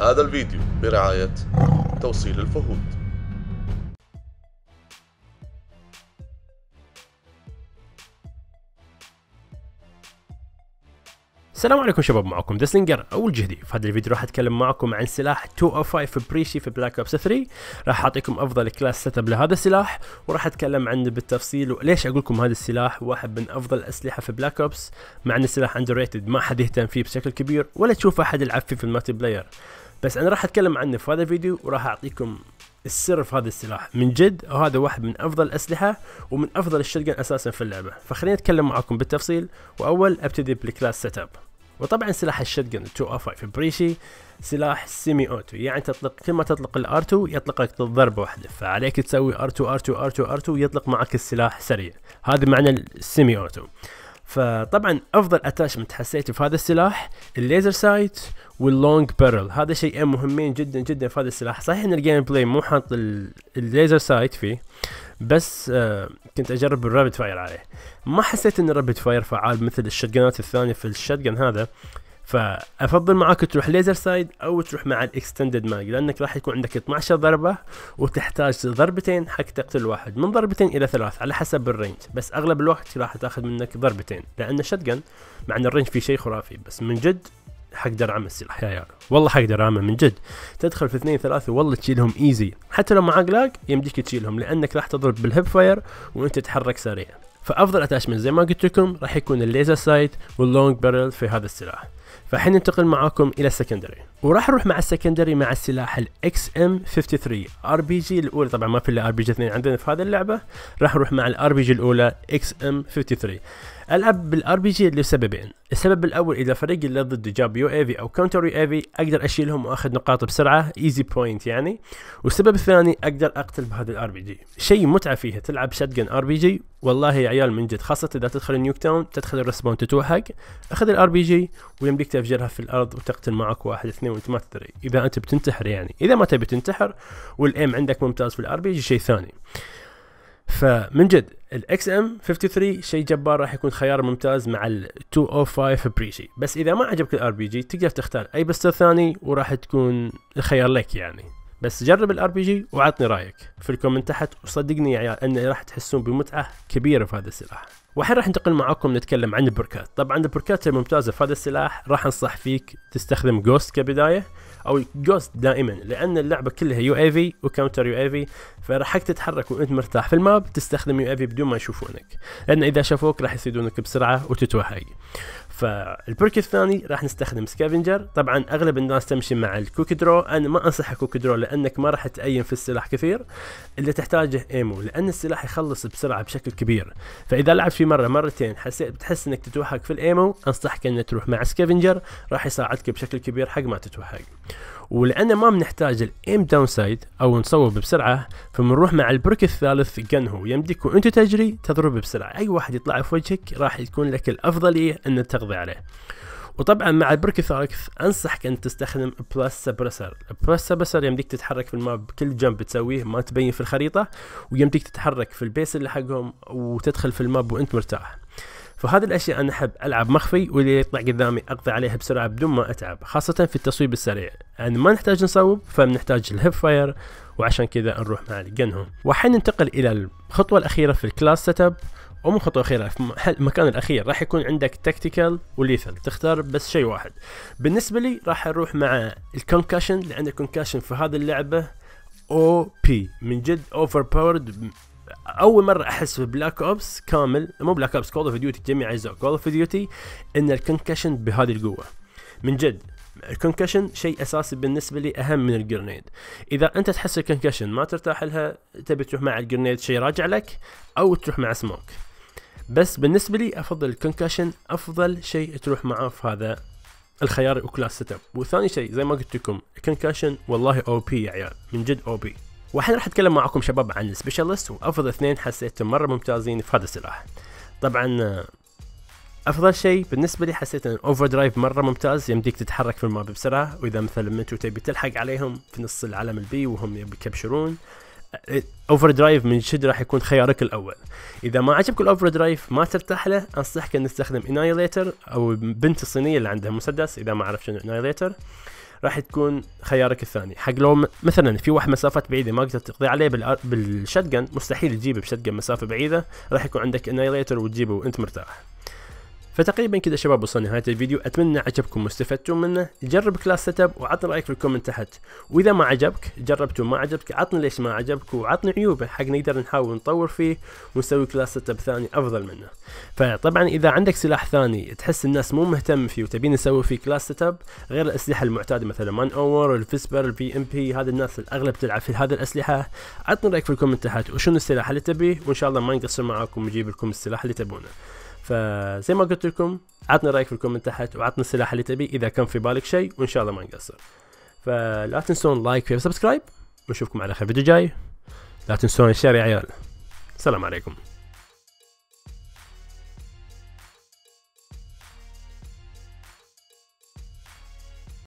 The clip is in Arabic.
هذا الفيديو برعاية توصيل الفهود السلام عليكم شباب معكم دسلينجر او الجهدي في هذا الفيديو راح اتكلم معكم عن سلاح 205 بريشي في بلاك اوبس 3 راح اعطيكم افضل كلاس سيت اب لهذا السلاح وراح اتكلم عنه بالتفصيل وليش اقول لكم هذا السلاح واحد من افضل الاسلحه في بلاك اوبس مع ان السلاح اندر ريتد ما حد يهتم فيه بشكل كبير ولا تشوف احد يلعب فيه في المالتي بلاير بس انا راح اتكلم عنه في هذا الفيديو وراح اعطيكم السر في هذا السلاح من جد وهذا واحد من افضل الاسلحه ومن افضل الشتجن اساسا في اللعبه فخليني اتكلم معاكم بالتفصيل واول ابتدي بالكلاس سيت اب وطبعا سلاح الشتجن 205 بريشي سلاح سيمي اوتو يعني تطلق كل ما تطلق الار 2 يطلقك ضربه واحده فعليك تسوي ار 2 ار 2 ار 2 ار 2 يطلق معك السلاح سريع هذا معنى السيمي اوتو فطبعا افضل اتاشمنت حسيته في هذا السلاح الليزر سايت واللونج بيرل هذا شيئين مهمين جدا جدا في هذا السلاح صحيح ان الجيم بلاي مو حاط الليزر سايت فيه بس آه كنت اجرب الرابد فاير عليه ما حسيت ان الرابد فاير فعال مثل الشتجنات الثانيه في الشتجن هذا آه فافضل معاك تروح ليزر سايد او تروح مع الاكستندد ماج لانك راح يكون عندك 12 ضربه وتحتاج ضربتين حق تقتل واحد من ضربتين الى ثلاث على حسب الرينج بس اغلب الوقت راح تاخذ منك ضربتين لان شتجن مع ان الرينج فيه شيء خرافي بس من جد حقدر اعمل السلاح يا يعني. والله حقدر اعمل من جد تدخل في اثنين ثلاثة والله تشيلهم ايزي حتى لو معاك لاج يمديك تشيلهم لانك راح تضرب بالهيب فاير وانت تتحرك سريع فافضل اتاشمنت زي ما قلت لكم راح يكون الليزر سايت واللونج بارل في هذا السلاح ننتقل معاكم الى السكندري وراح اروح مع السكندري مع السلاح الاكس ام 53 ار بي جي الاولى طبعا ما في الا ار بي جي اثنين عندنا في هذه اللعبه راح اروح مع الار بي جي الاولى اكس ام 53 العب بالار بي جي لسببين السبب الاول اذا فريق اللي ضد جاب يو اي في او كونتر يو اي في اقدر اشيلهم واخذ نقاط بسرعه ايزي بوينت يعني والسبب الثاني اقدر اقتل بهذا الار بي جي شيء متعه فيها تلعب جن ار بي جي والله يا عيال من جد خاصه اذا تدخل نيوك تاون تدخل الريسبون تتوهق اخذ الار بي جي بيك تفجرها في الارض وتقتل معك واحد اثنين وانت ما تدري اذا انت بتنتحر يعني اذا ما تبي تنتحر والام عندك ممتاز في الار بي جي شيء ثاني فمن جد الاكس ام 53 شيء جبار راح يكون خيار ممتاز مع ال 205 بريشي بس اذا ما عجبك الار بي جي تقدر تختار اي بستر ثاني وراح تكون الخيار لك يعني بس جرب الار بي جي وعطني رايك في الكومنت تحت وصدقني يا عيال ان راح تحسون بمتعه كبيره في هذا السلاح والحين راح ننتقل معاكم نتكلم عن البركات طبعا البركات الممتازه في هذا السلاح راح انصح فيك تستخدم جوست كبدايه او جوست دائما لان اللعبه كلها يو اي في وكاونتر يو اي في فراح تتحرك وانت مرتاح في الماب تستخدم يو اي في بدون ما يشوفونك لان اذا شافوك راح يصيدونك بسرعه وتتوهق فالبرك الثاني راح نستخدم سكافنجر طبعا اغلب الناس تمشي مع الكوكي درو انا ما انصح كوكي درو لانك ما راح تأيم في السلاح كثير اللي تحتاجه ايمو لان السلاح يخلص بسرعه بشكل كبير فاذا لعبت فيه مره مرتين حسيت بتحس انك تتوهق في الايمو انصحك انك تروح مع سكافنجر راح يساعدك بشكل كبير حق ما تتوهق ولان ما بنحتاج الايم داون سايد او نصوب بسرعه فبنروح مع البرك الثالث جنهو يمديك وانت تجري تضرب بسرعه اي واحد يطلع في وجهك راح يكون لك الافضليه ان تغضب تقضي عليه وطبعا مع ثاركث انصحك ان تستخدم بلس سبرسر بلس سبرسر يمديك تتحرك في الماب بكل جنب تسويه ما تبين في الخريطه ويمديك تتحرك في البيس اللي حقهم وتدخل في الماب وانت مرتاح فهذه الاشياء انا احب العب مخفي واللي يطلع قدامي اقضي عليها بسرعه بدون ما اتعب خاصه في التصويب السريع يعني ما نحتاج نصوب فبنحتاج الهيب فاير وعشان كذا نروح مع الجنهم وحين ننتقل الى الخطوه الاخيره في الكلاس سيت اب او خطوه اخيره في المكان الاخير راح يكون عندك تكتيكال وليثل تختار بس شيء واحد بالنسبه لي راح اروح مع الكونكاشن لان الكونكاشن في هذه اللعبه او بي من جد اوفر باورد اول مره احس في بلاك اوبس كامل مو بلاك اوبس كول اوف ديوتي جميع اجزاء كول اوف ديوتي ان الكونكشن بهذه القوه من جد الكونكشن شيء اساسي بالنسبه لي اهم من الجرنيد اذا انت تحس الكونكشن ما ترتاح لها تبي تروح مع الجرنيد شيء راجع لك او تروح مع سموك بس بالنسبة لي أفضل الكونكشن أفضل شيء تروح معاه في هذا الخيار وكلاس سيت اب وثاني شيء زي ما قلت لكم الكونكشن والله او بي يا عيال من جد او بي وحنا راح اتكلم معكم شباب عن السبيشالست وافضل اثنين حسيتهم مره ممتازين في هذا السلاح طبعا افضل شيء بالنسبه لي حسيت ان اوفر درايف مره ممتاز يمديك تتحرك في الماب بسرعه واذا مثلا انتم تبي تلحق عليهم في نص العالم البي وهم يبي يكبشرون اوفر درايف من شد راح يكون خيارك الاول اذا ما عجبك الاوفر درايف ما ترتاح له انصحك ان تستخدم انايليتر او البنت الصينيه اللي عندها مسدس اذا ما عرفت شنو انايليتر راح تكون خيارك الثاني حق لو مثلا في واحد مسافات بعيده ما قدرت تقضي عليه بالشتجن مستحيل تجيبه بشتجن مسافه بعيده راح يكون عندك انايليتر وتجيبه وانت مرتاح فتقريبا كذا شباب وصلنا نهايه الفيديو اتمنى عجبكم واستفدتم منه جرب كلاس سيت اب وعطني رايك في الكومنت تحت واذا ما عجبك جربته ما عجبك عطني ليش ما عجبك وعطني عيوبه حق نقدر نحاول نطور فيه ونسوي كلاس سيت اب ثاني افضل منه فطبعا اذا عندك سلاح ثاني تحس الناس مو مهتم فيه وتبي نسوي فيه كلاس سيت اب غير الاسلحه المعتاده مثلا مان اور الفسبر البي ام بي هذا الناس الاغلب تلعب في هذه الاسلحه عطني رايك في الكومنت تحت وشنو السلاح اللي تبيه وان شاء الله ما نقصر معاكم ونجيب لكم السلاح اللي تبونه فزي ما قلت لكم عطنا رايك في الكومنت تحت وعطنا السلاح اللي تبي اذا كان في بالك شيء وان شاء الله ما نقصر فلا تنسون لايك وسبسكرايب ونشوفكم على خير فيديو جاي لا تنسون الشير يا عيال سلام عليكم